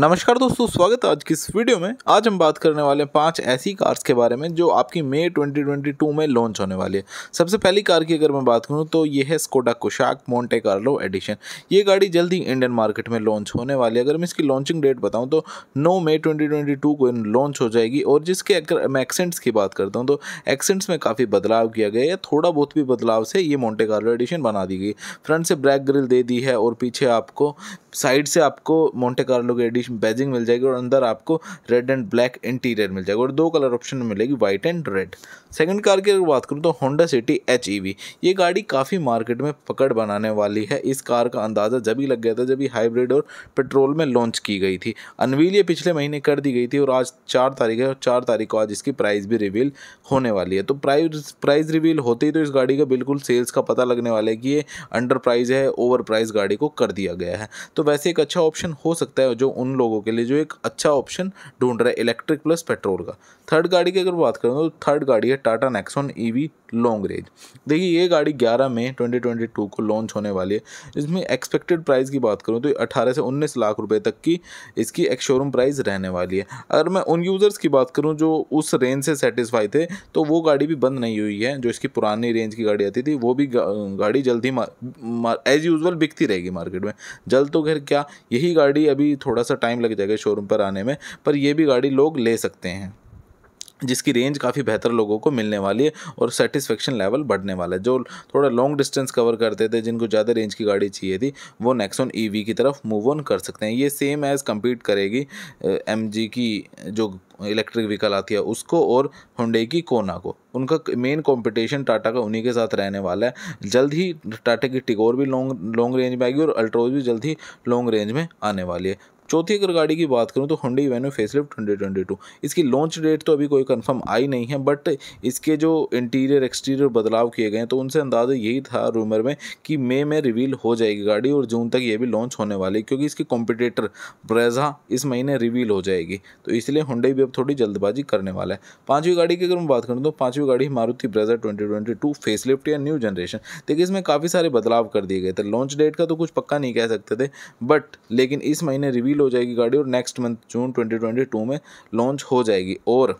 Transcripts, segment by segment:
नमस्कार दोस्तों स्वागत है आज की इस वीडियो में आज हम बात करने वाले हैं पांच ऐसी कार्स के बारे में जो आपकी मई 2022 में लॉन्च होने वाली है सबसे पहली कार की अगर मैं बात करूं तो ये है Skoda Kushaq Monte Carlo edition ये गाड़ी जल्दी इंडियन मार्केट में लॉन्च होने वाली है अगर मैं इसकी लॉन्चिंग डेट बताऊँ तो नौ मई ट्वेंटी को लॉन्च हो जाएगी और जिसके अगर मैं एक्सेंट्स की बात करता हूँ तो एक्सेंट्स में काफ़ी बदलाव किया गया है थोड़ा बहुत भी बदलाव से ये मोंटे कार्लो एडिशन बना दी गई फ्रंट से ब्लैक ग्रिल दे दी है और पीछे आपको साइड से आपको मोंटे कार्लो के एडिशन ग्रीनिश बैजिंग मिल जाएगी और अंदर आपको रेड एंड ब्लैक इंटीरियर मिल जाएगा और दो कलर ऑप्शन मिलेगी white and red second car की अगर बात करूँ तो होंडा सिटी एच ये गाड़ी काफ़ी मार्केट में पकड़ बनाने वाली है इस कार का अंदाज़ा जब ही लग गया था जब ही हाइब्रिड और पेट्रोल में लॉन्च की गई थी अनवील ये पिछले महीने कर दी गई थी और आज चार तारीख है और चार तारीख को आज इसकी प्राइस भी रिवील होने वाली है तो प्राइस प्राइस रिवील होते ही तो इस गाड़ी का बिल्कुल सेल्स का पता लगने वाला है कि ये अंडर प्राइज है ओवर प्राइस गाड़ी को कर दिया गया है तो वैसे एक अच्छा ऑप्शन हो सकता है जो उन लोगों के लिए जो एक अच्छा ऑप्शन ढूंढ रहा है इलेक्ट्रिक प्लस पेट्रोल का थर्ड गाड़ी की अगर बात करें तो थर्ड गाड़ी है Tata Nexon EV long range देखिए ये गाड़ी 11 में 2022 को लॉन्च होने वाली है इसमें एक्सपेक्टेड प्राइस की बात करूँ तो 18 से 19 लाख रुपए तक की इसकी एक शोरूम प्राइस रहने वाली है अगर मैं उन यूज़र्स की बात करूँ जो उस रेंज से सेटिस्फाई थे तो वो गाड़ी भी बंद नहीं हुई है जो इसकी पुरानी रेंज की गाड़ी आती थी वो भी गाड़ी जल्द ही एज यूजल बिकती रहेगी मार्केट में जल्द तो खैर क्या यही गाड़ी अभी थोड़ा सा टाइम लग जाएगा शोरूम पर आने में पर यह भी गाड़ी लोग ले सकते हैं जिसकी रेंज काफ़ी बेहतर लोगों को मिलने वाली है और सेटिस्फेक्शन लेवल बढ़ने वाला है जो थोड़ा लॉन्ग डिस्टेंस कवर करते थे जिनको ज़्यादा रेंज की गाड़ी चाहिए थी वो नेक्सोन ई e की तरफ मूव ऑन कर सकते हैं ये सेम एज़ कम्पीट करेगी एम की जो इलेक्ट्रिक व्हीकल आती है उसको और होंडे की कोना को उनका मेन कंपटीशन टाटा का उन्हीं के साथ रहने वाला है जल्द ही टाटा की टिकोर भी लॉन्ग लॉन्ग रेंज में आएगी और अल्ट्रोज भी जल्द ही लॉन्ग रेंज में आने वाली है चौथी अगर गाड़ी की बात करूँ तो Hyundai Venue facelift hundred twenty two इसकी लॉन्च डेट तो अभी कोई कन्फर्म आई नहीं है बट इसके जो इंटीरियर एक्सटीरियर बदलाव किए गए तो उनसे अंदाज़ा यही था रूमर में कि मे में रिवील हो जाएगी गाड़ी और जून तक ये भी लॉन्च होने वाली क्योंकि इसकी कॉम्पिटेटर ब्रेजा इस महीने रिवील हो जाएगी तो इसलिए होंडई भी अब थोड़ी जल्दबाजी करने वाला है पाँचवीं गाड़ी की अगर मैं बात करूँ तो पाँचवीं गाड़ी Maruti Brezza twenty twenty two facelift या न्यू जनरेशन देखिए इसमें काफ़ी सारे बदलाव कर दिए गए थे लॉन्च डेट का तो कुछ पक्का नहीं कह सकते थे बट लेकिन इस महीने रिवील डील हो जाएगी गाड़ी और नेक्स्ट मंथ जून 2022 में लॉन्च हो जाएगी और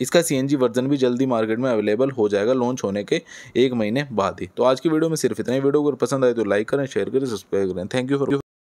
इसका सीएनजी वर्जन भी जल्दी मार्केट में अवेलेबल हो जाएगा लॉन्च होने के एक महीने बाद ही तो आज की वीडियो में सिर्फ इतना ही वीडियो अगर पसंद आए तो लाइक करें शेयर करें सब्सक्राइब करें थैंक यू फॉर